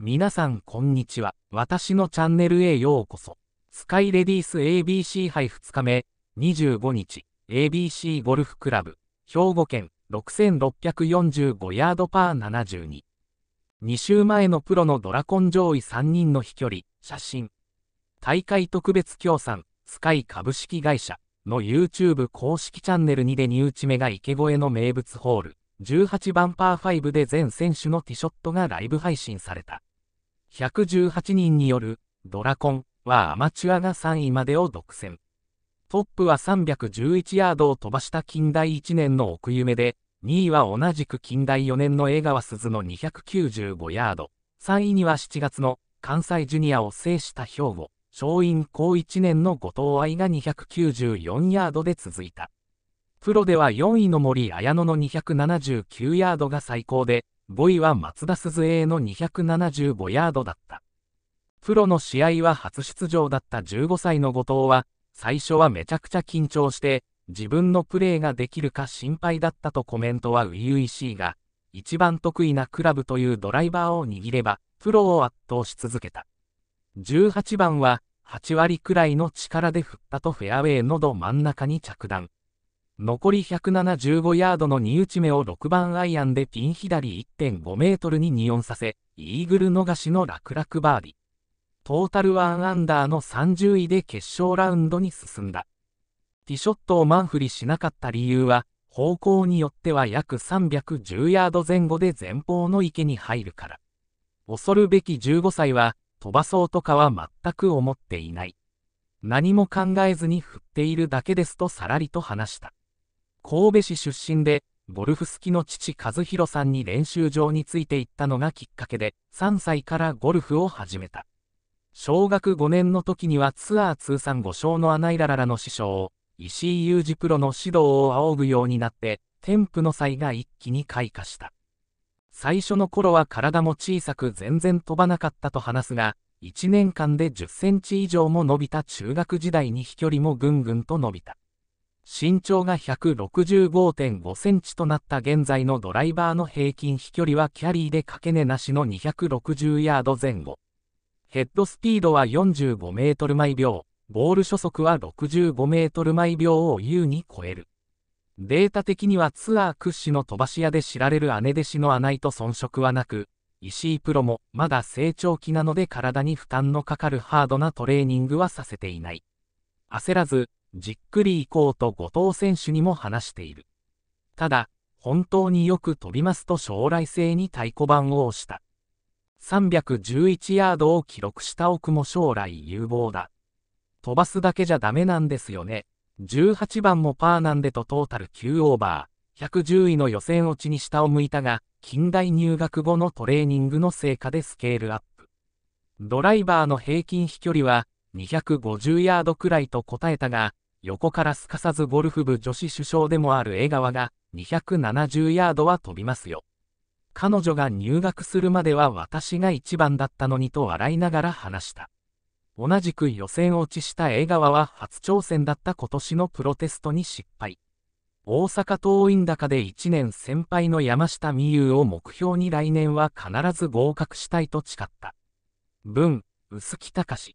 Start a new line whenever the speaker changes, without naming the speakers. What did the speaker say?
皆さんこんにちは。私のチャンネルへようこそ。スカイレディース ABC 杯2日目、25日、ABC ゴルフクラブ、兵庫県、6645ヤードパー72。2週前のプロのドラコン上位3人の飛距離、写真。大会特別協賛、スカイ株式会社の YouTube 公式チャンネルにで入内目が池越えの名物ホール、18番パー5で全選手のティショットがライブ配信された。118人によるドラコンはアマチュアが3位までを独占。トップは311ヤードを飛ばした近代1年の奥夢で、2位は同じく近代4年の江川鈴の295ヤード、3位には7月の関西ジュニアを制した兵庫、松陰高1年の後藤愛が294ヤードで続いた。プロでは4位の森綾乃の279ヤードが最高で、5位は松田鈴英の275ヤードだった。プロの試合は初出場だった15歳の後藤は、最初はめちゃくちゃ緊張して、自分のプレーができるか心配だったとコメントは初々しいが、一番得意なクラブというドライバーを握れば、プロを圧倒し続けた。18番は、8割くらいの力で振ったとフェアウェイのど真ん中に着弾。残り175ヤードの2打ち目を6番アイアンでピン左1.5メートルに2オンさせ、イーグル逃しの楽々バーディ。トータル1アンダーの30位で決勝ラウンドに進んだ。ティショットを満振りしなかった理由は、方向によっては約310ヤード前後で前方の池に入るから。恐るべき15歳は、飛ばそうとかは全く思っていない。何も考えずに振っているだけですとさらりと話した。神戸市出身で、ゴルフ好きの父和弘さんに練習場について行ったのがきっかけで、3歳からゴルフを始めた。小学5年の時にはツアー通算5勝のアナイラララの師匠、石井雄二プロの指導を仰ぐようになって、添付の際が一気に開花した。最初の頃は体も小さく全然飛ばなかったと話すが、1年間で10センチ以上も伸びた中学時代に飛距離もぐんぐんと伸びた。身長が165.5センチとなった現在のドライバーの平均飛距離はキャリーで掛け根なしの260ヤード前後。ヘッドスピードは45メートル毎秒、ボール初速は65メートル毎秒を優に超える。データ的にはツアー屈指の飛ばし屋で知られる姉弟子の穴井と遜色はなく、石井プロもまだ成長期なので体に負担のかかるハードなトレーニングはさせていない。焦らず、じっくり行こうと後藤選手にも話している。ただ、本当によく飛びますと将来性に太鼓判を押した。311ヤードを記録した奥も将来有望だ。飛ばすだけじゃダメなんですよね。18番もパーなんでとトータル9オーバー、110位の予選落ちに下を向いたが、近代入学後のトレーニングの成果でスケールアップ。ドライバーの平均飛距離は250ヤードくらいと答えたが、横からすかさずゴルフ部女子首相でもある江川が、270ヤードは飛びますよ。彼女が入学するまでは私が一番だったのにと笑いながら話した。同じく予選落ちした江川は初挑戦だった今年のプロテストに失敗。大阪桐蔭高で1年先輩の山下美優を目標に来年は必ず合格したいと誓った。文、薄木隆。